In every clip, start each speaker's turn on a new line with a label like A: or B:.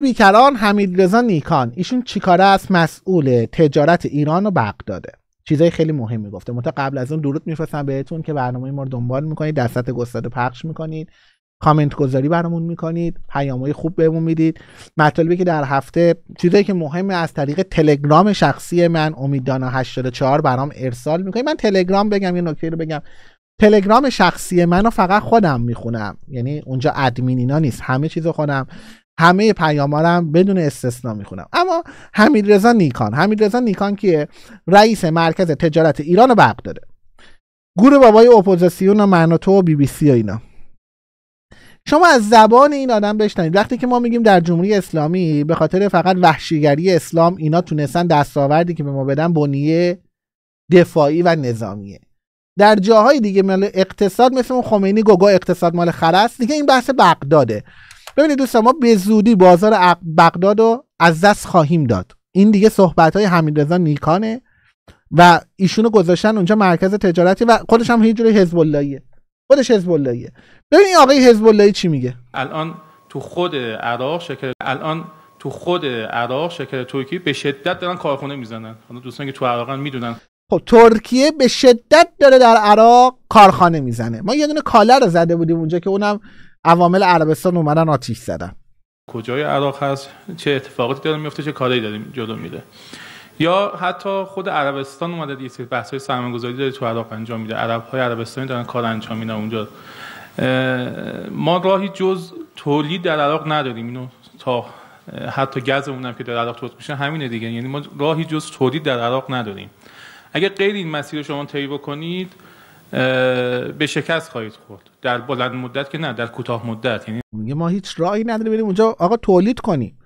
A: بیکران حمیدرضا نیکان ایشون چیکاره است مسئول تجارت ایران و بغداده چیزای خیلی مهمی گفته متأ قبل از اون درود میفرستم بهتون که برنامه ما رو دنبال میکنید دستت گستاده پخش میکنید کامنت گذاری برامون میکنید های خوب بهمون میدید مطالبی که در هفته چیزایی که مهمه از طریق تلگرام شخصی من امیدانا 84 برام ارسال میکنید من تلگرام بگم یه نکته رو بگم تلگرام شخصی منو فقط خودم میخونم یعنی اونجا ادمین اینا نیست همه چیزو خودم همه پیامارم بدون استثنا میخونم اما حمیدرضا نیکان حمیدرضا نیکان که رئیس مرکز تجارت ایران و داره گروه بابای اپوزیسیون و مناتو و بی بی سی و اینا شما از زبان این آدم بشنوید وقتی که ما میگیم در جمهوری اسلامی به خاطر فقط وحشیگری اسلام اینا تونستن دستاوردی که به ما بدن بنیه دفاعی و نظامیه در جاهای دیگه مال اقتصاد مثل خمینی گوگا اقتصاد مال خرس دیگه این بحث بغداده ببینید دوستان ما به زودی بازار بغداد رو از دست خواهیم داد این دیگه صحبت های حمیدرضا نیکانه و ایشونو گذاشتن اونجا مرکز تجارتی و خودش هم هیچ جوری حزب اللهیه خودش حزب اللهیه ببین آقای حزب اللهی چی میگه
B: الان تو خود عراق شکل الان تو خود عراق شکل ترکیه به شدت دارن کارخونه میزنن حالا دوستان که تو عراقن میدونن
A: خب ترکیه به شدت داره در عراق کارخانه میزنه ما یه دونه کالا رو زده بودیم اونجا که اونم عوامل عربستان اومدن آتیش زدن
B: کجای عراق هست چه اتفاقاتی داره میفته چه کاری داریم جلو میده. یا حتی خود عربستان اومده یه سری های سرمایه‌گذاری داره تو عراق انجام میده های عربستانی دارن کار انجام میدن اونجا ما راهی جز تولید در عراق نداریم اینو تا حتی گز اونم که در عراق تولید میشه همینه دیگه یعنی ما راهی جز تولید در عراق نداریم اگر غیر این مسیر شما طی بکنید به شکست خواهید خورد در بلند مدت که نه در کوتاه مدت یعنی
A: میگه ما هیچ راهی نداره بریم اونجا آقا تولید کنیم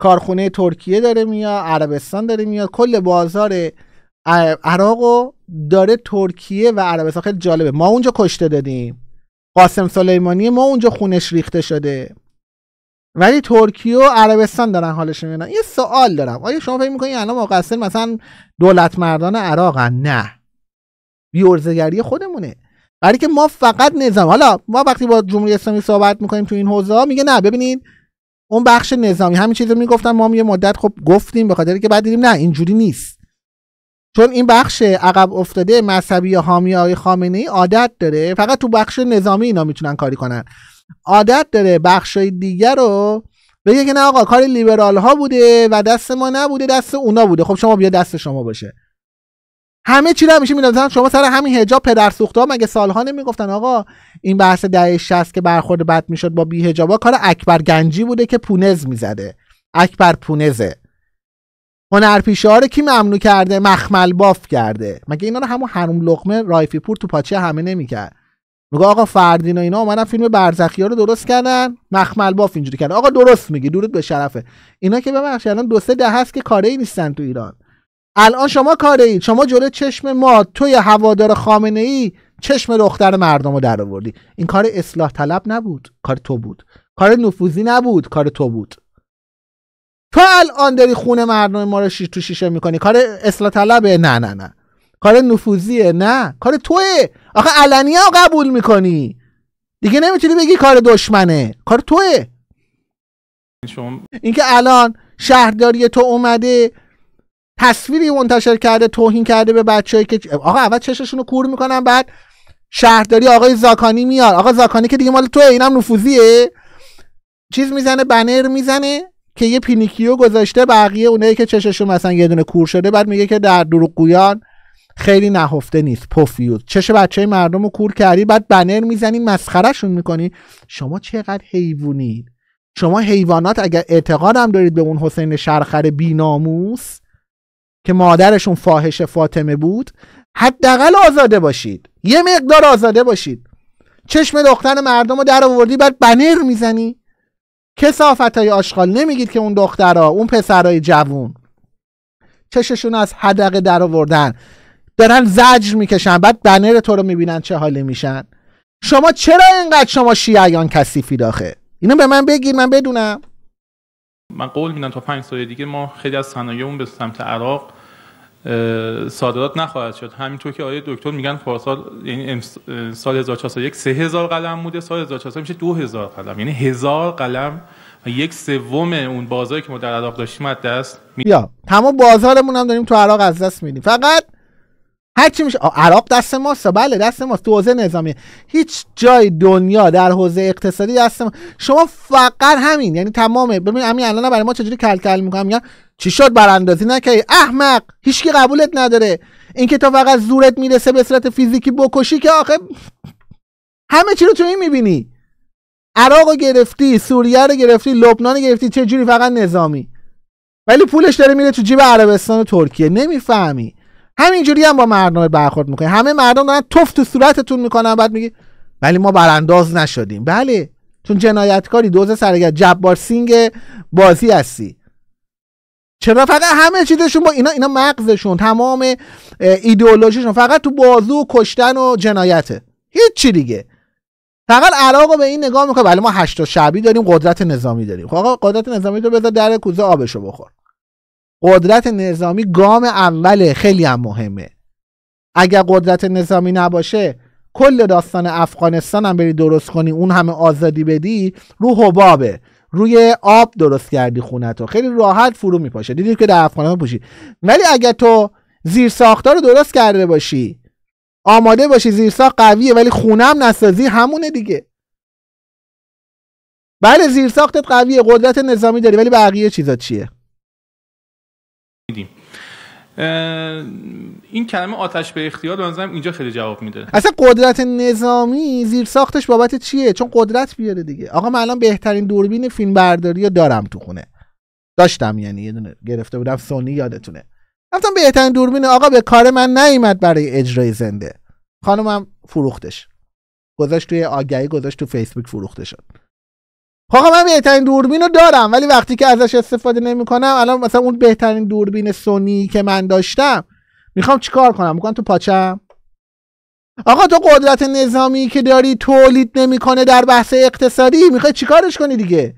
A: کارخونه ترکیه داره میاد عربستان داره میاد کل بازار عراق و داره ترکیه و عربستان خیلی جالبه ما اونجا کشته دادیم قاسم سلیمانی ما اونجا خونش ریخته شده ولی ترکیه و عربستان دارن حالش میدن یه سوال دارم آیا شما فکر میکنید الان مقصر مثلا دولت مردان عراقن نه بیورزگری خودمونه برای که ما فقط نظام حالا ما وقتی با جمهوری اسلامی صحبت میکنیم تو این حوزه میگه نه ببینید اون بخش نظامی همین چیزو میگفتن ما هم یه مدت خب گفتیم به خاطر که بعد دیدیم نه اینجوری نیست چون این بخش عقب افتاده مذهبی یا حامی های خامنه ای عادت داره فقط تو بخش نظامی اینا میتونن کاری کنن عادت داره بخش های دیگر رو بگه که نه آقا کار لیبرال ها بوده و دست ما نبوده دست اونا بوده خب شما بیا دست شما باشه همه چی رو میشه شما سر همین حجاب پدر سوخته مگه سالها نمیگفتن آقا این بحث دهه 60 که برخورد بد میشد با بی حجابا کار اکبر گنجی بوده که پونز میزده اکبر پونزه هنرپیشه ها کی ممنوع کرده مخمل باف کرده مگه اینا رو همون حروم لقمه رایفی پور تو پاچه همه نمیکرد میگه آقا فردین و اینا اومدن فیلم برزخی ها رو درست کردن مخمل باف اینجوری کردن آقا درست میگی درود به شرفه اینا که ببخشید الان دو سه ده هست که کاری نیستن تو ایران الان شما کاره اید شما جلو چشم ما توی هوادار خامنه ای چشم دختر مردم رو در آوردی این کار اصلاح طلب نبود کار تو بود کار نفوذی نبود کار تو بود تو الان داری خون مردم ما رو شیش تو شیشه میکنی کار اصلاح طلبه نه نه نه کار نفوذیه نه کار توه آخه علنی ها قبول میکنی دیگه نمیتونی بگی کار دشمنه کار توه اینکه الان شهرداری تو اومده تصویری منتشر کرده توهین کرده به بچه‌ای که آقا اول چششون رو کور میکنن بعد شهرداری آقای زاکانی میاد آقا زاکانی که دیگه مال تو اینم نفوذیه چیز میزنه بنر میزنه که یه پینیکیو گذاشته بقیه اونایی که چششون مثلا یه دونه کور شده بعد میگه که در دروغگویان خیلی نهفته نیست پفیوز چش بچه مردم رو کور کردی بعد بنر میزنی مسخرهشون میکنی شما چقدر حیوانید شما حیوانات اگر اعتقادم دارید به اون حسین شرخر بیناموس که مادرشون فاحش فاطمه بود حداقل آزاده باشید یه مقدار آزاده باشید چشم دختر مردم رو در آوردی بعد بنر میزنی کسافت های آشغال نمیگید که اون دخترها اون پسرای جوون چششون از حدق در آوردن دارن زجر میکشن بعد بنر تو رو میبینن چه حالی میشن شما چرا اینقدر شما شیعیان کثیفی داخه اینو به من بگیر من بدونم
B: من قول میدم تا پنج سال دیگه ما خیلی از صنایعمون به سمت عراق صادرات نخواهد شد همینطور که آیه دکتر میگن پارسال یعنی سال 1401 3000 قلم بوده سال 1400 میشه 2000 قلم یعنی هزار قلم و یک سوم اون بازاری که ما در عراق داشتیم از دست می... یا
A: تمام بازارمون هم داریم تو عراق از دست میدیم فقط هر چی میشه عراق دست ماست بله دست ماست تو حوزه نظامی هیچ جای دنیا در حوزه اقتصادی دست ما شما فقط همین یعنی تمامه ببین همین الان برای ما چجوری کل میکنم یا چی شد براندازی نکردی احمق هیچکی قبولت نداره اینکه تو فقط زورت میرسه به صورت فیزیکی بکشی که آخه همه چی رو تو این میبینی عراق رو گرفتی سوریه رو گرفتی لبنان رو گرفتی چه جوری فقط نظامی ولی پولش داره میره تو جیب عربستان و ترکیه نمیفهمی همینجوری هم با مردم برخورد میکنی همه مردم دارن توف تو صورتتون میکنن بعد میگی ولی ما برانداز نشدیم بله چون جنایتکاری دوز سرگرد جبار سینگ بازی هستی چرا فقط همه چیزشون با اینا اینا مغزشون تمام ایدئولوژیشون فقط تو بازو و کشتن و جنایته هیچ چی دیگه فقط علاقه به این نگاه میکنه ولی بله، ما هشتا شعبی داریم قدرت نظامی داریم خب قدرت نظامی تو بذار در کوزه آبشو بخور قدرت نظامی گام اوله خیلی هم مهمه اگر قدرت نظامی نباشه کل داستان افغانستان هم بری درست کنی اون همه آزادی بدی رو حبابه روی آب درست کردی خونه تو خیلی راحت فرو میپاشه دیدید که در افغانستان پوشی ولی اگر تو زیر ساختار رو درست کرده باشی آماده باشی زیرساخت قویه ولی خونه هم نسازی همونه دیگه بله زیر ساختت قویه قدرت نظامی داری ولی بقیه چیزا چیه
B: این کلمه آتش به اختیار به اینجا خیلی جواب میده اصلا
A: قدرت نظامی زیر ساختش بابت چیه چون قدرت بیاره دیگه آقا من الان بهترین دوربین فیلم برداری دارم تو خونه داشتم یعنی یه دونه گرفته بودم سونی یادتونه رفتم بهترین دوربین آقا به کار من نیومد برای اجرای زنده خانمم فروختش گذاشت توی آگهی گذاشت تو فیسبوک فروخته شد آقا من بهترین دوربین رو دارم ولی وقتی که ازش استفاده نمیکنم الان مثلا اون بهترین دوربین سونی که من داشتم میخوام چیکار کنم میکنم تو پاچم آقا تو قدرت نظامی که داری تولید نمیکنه در بحث اقتصادی میخوای چیکارش کنی دیگه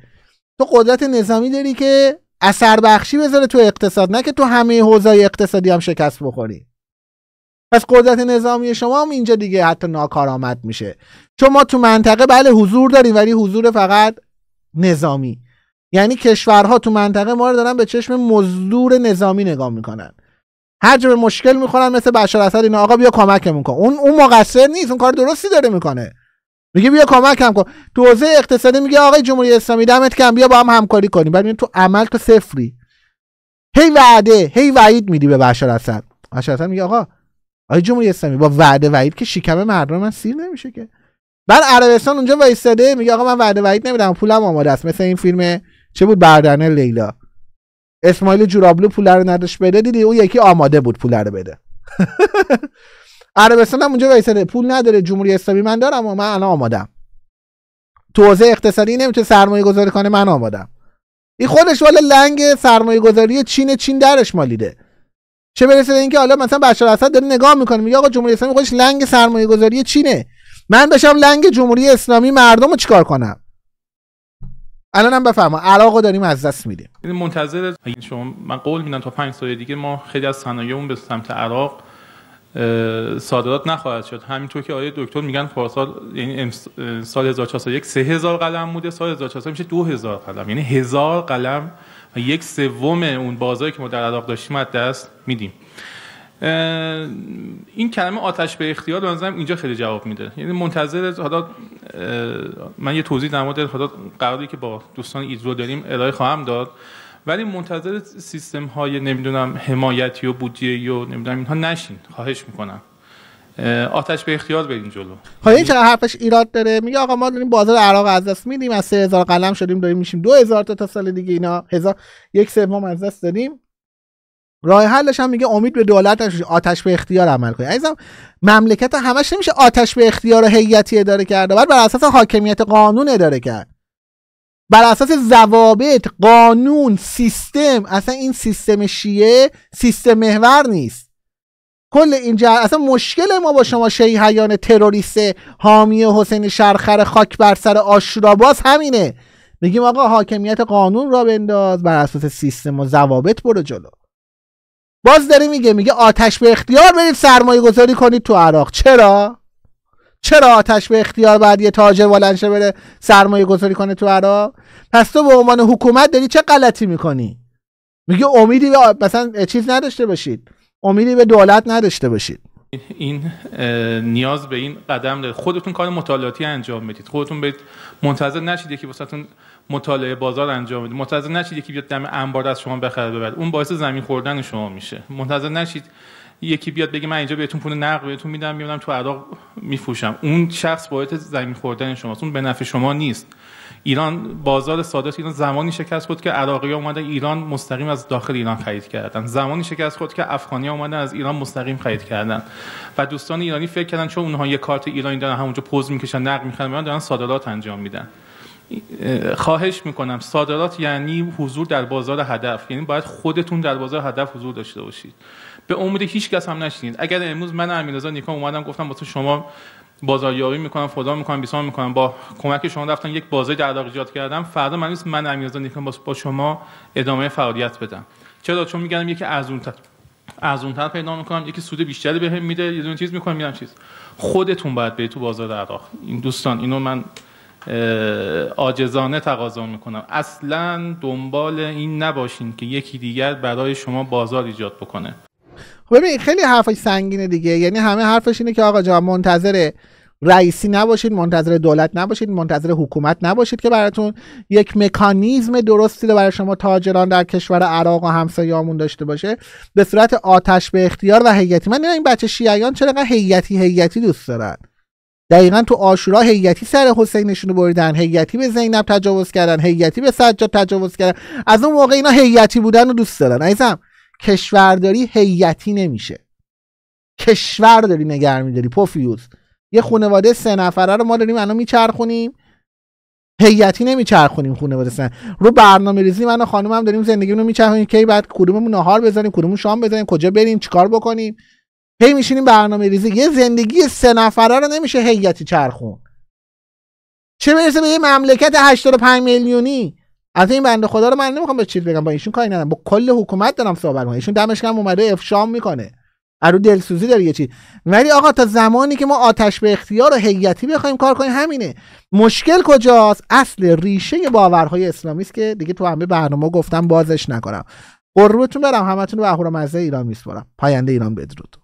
A: تو قدرت نظامی داری که اثر بخشی بذاره تو اقتصاد نه که تو همه حوزه اقتصادی هم شکست بخوری پس قدرت نظامی شما هم اینجا دیگه حتی ناکارآمد میشه چون ما تو منطقه بله حضور داریم ولی حضور فقط نظامی یعنی کشورها تو منطقه ما رو دارن به چشم مزدور نظامی نگاه میکنن هر جا به مشکل میخورن مثل بشار اسد اینا آقا بیا کمکمون کن اون اون مقصر نیست اون کار درستی داره میکنه میگه بیا کمکم کن تو حوزه اقتصادی میگه آقای جمهوری اسلامی دمت کم بیا با هم همکاری کنیم بعد تو عمل تو صفری هی وعده هی وعید میدی به بشار اسد بشار اسد میگه آقا آقای جمهوری اسلامی با وعده وعید که شکم مردم من سیر نمیشه که بعد عربستان اونجا وایستاده میگه آقا من وعده وعید نمیدم پولم آماده است مثل این فیلم چه بود بردن لیلا اسماعیل جورابلو پول رو نداشت بده دیدی او یکی آماده بود پول رو بده عربستان هم اونجا وایستاده پول نداره جمهوری اسلامی من دارم و من الان آمادم توزیع اقتصادی نمیتونه سرمایه گذاری کنه من آمادم این خودش والا لنگ سرمایه گذاری چین چین درش مالیده چه برسه اینکه حالا مثلا بشار اسد داره نگاه میکنه میگه آقا جمهوری اسلامی خودش لنگ سرمایه گذاری چینه من داشتم لنگ جمهوری اسلامی مردم رو چیکار کنم الان هم بفرما علاقه داریم از دست میدیم
B: منتظر شما من قول میدم تا پنج سال دیگه ما خیلی از صنایعمون به سمت عراق صادرات نخواهد شد همینطور که آیه دکتر میگن پارسال یعنی سال 1401 3000 قلم بوده سال 1400 میشه 2000 قلم یعنی هزار قلم یک سوم اون بازاری که ما در عراق داشتیم از دست میدیم این کلمه آتش به اختیار به اینجا خیلی جواب میده یعنی منتظر حالا من یه توضیح در مورد حالا قراری که با دوستان ایدرو داریم ارائه خواهم داد ولی منتظر سیستم های نمیدونم حمایتی و بودجه و نمیدونم اینها نشین خواهش میکنم آتش به اختیار بریم جلو
A: خب این چرا حرفش ایراد داره میگه آقا ما داریم بازار عراق از دست میدیم از 3000 قلم شدیم داریم میشیم 2000 تا تا سال دیگه اینا هزار یک سوم از دست داریم راه حلش هم میگه امید به دولت آتش به اختیار عمل کنه عزیزم مملکت همش نمیشه آتش به اختیار هیئتی اداره کرد بعد بر اساس حاکمیت قانون اداره کرد بر اساس ضوابط قانون سیستم اصلا این سیستم شیعه سیستم محور نیست کل اینجا اصلا مشکل ما با شما شیعیان تروریست حامی حسین شرخر خاک بر سر آشوراباز همینه میگیم آقا حاکمیت قانون را بنداز بر اساس سیستم و ضوابط برو جلو باز داره میگه میگه آتش به اختیار برید سرمایه گذاری کنید تو عراق چرا چرا آتش به اختیار بعد یه تاجر ولنشه بره سرمایه گذاری کنه تو عراق پس تو به عنوان حکومت داری چه غلطی میکنی میگه امیدی به مثلا چیز نداشته باشید امیدی به دولت نداشته باشید این
B: نیاز به این قدم خودتون کار مطالعاتی انجام میدید خودتون به منتظر نشید یکی واسهتون مطالعه بازار انجام بدید منتظر نشید یکی بیاد دم انبار از شما بخره ببره اون باعث زمین خوردن شما میشه منتظر نشید یکی بیاد بگه من اینجا بهتون پول نقد بهتون میدم میبینم تو عراق میفوشم اون شخص باعث زمین خوردن شماست اون به نفع شما نیست ایران بازار صادرات ایران زمانی شکست خورد که عراقی ها اومدن ایران مستقیم از داخل ایران خرید کردن زمانی شکست خود که افغانی ها اومدن از ایران مستقیم خرید کردن و دوستان ایرانی فکر کردن چون اونها یه کارت ایرانی دارن همونجا پوز میکشن نقد میخرن دارن صادرات انجام میدن خواهش میکنم صادرات یعنی حضور در بازار هدف یعنی باید خودتون در بازار هدف حضور داشته باشید به امید هیچ هم نشینید اگر امروز من امیرزا نیکان اومدم گفتم واسه شما بازاریابی میکنم فدا میکنم بیسان میکنم با کمک شما رفتم یک بازار در عراق ایجاد کردم فردا من نیست من امیررضا نیکان با شما ادامه فعالیت بدم چرا چون میگم یکی اون طرف پیدا میکنم یکی سود بیشتری بهم میده یه دونه چیز میکنم میگم چیز خودتون باید برید تو بازار عراق این دوستان اینو من آجزانه تقاضا میکنم اصلا دنبال این نباشین که یکی دیگر برای شما بازار ایجاد بکنه
A: خب ببین خیلی حرفش سنگینه دیگه یعنی همه حرفش اینه که آقا جا منتظر رئیسی نباشید منتظر دولت نباشید منتظر حکومت نباشید که براتون یک مکانیزم درستی رو برای شما تاجران در کشور عراق و همسایه‌مون داشته باشه به صورت آتش به اختیار و هیئتی من این بچه شیعیان چرا هیئتی هیئتی دوست دارن دقیقا تو آشورا هیتی سر حسینشون رو بریدن هیتی به زینب تجاوز کردن هیتی به سجاد تجاوز کردن از اون موقع اینا هیتی بودن رو دوست دارن عزیزم کشورداری هیتی نمیشه کشور داری نگر میداری پوفیوز یه خانواده سه نفره رو ما داریم الان میچرخونیم هیتی نمیچرخونیم خانواده سن رو برنامه ریزی من و هم داریم زندگی رو میچرخونیم کی بعد کدوممون نهار بزنیم کدوممون شام بزنیم کجا بریم چیکار بکنیم هی میشینیم برنامه ریزی یه زندگی سه نفره رو نمیشه هیتی چرخون چه برسه به یه مملکت 85 میلیونی از این بنده خدا رو من نمیخوام به چیز بگم با ایشون کاری ندارم با کل حکومت دارم صحبت میکنم ایشون دمشق هم اومده افشام میکنه ارو دلسوزی داره یه چی؟ ولی آقا تا زمانی که ما آتش به اختیار و هیئتی بخوایم کار کنیم همینه مشکل کجاست اصل ریشه باورهای اسلامی است که دیگه تو همه برنامه گفتم بازش نکنم قربتون برم همتون رو به مزه ایران میسپارم پاینده ایران بدرود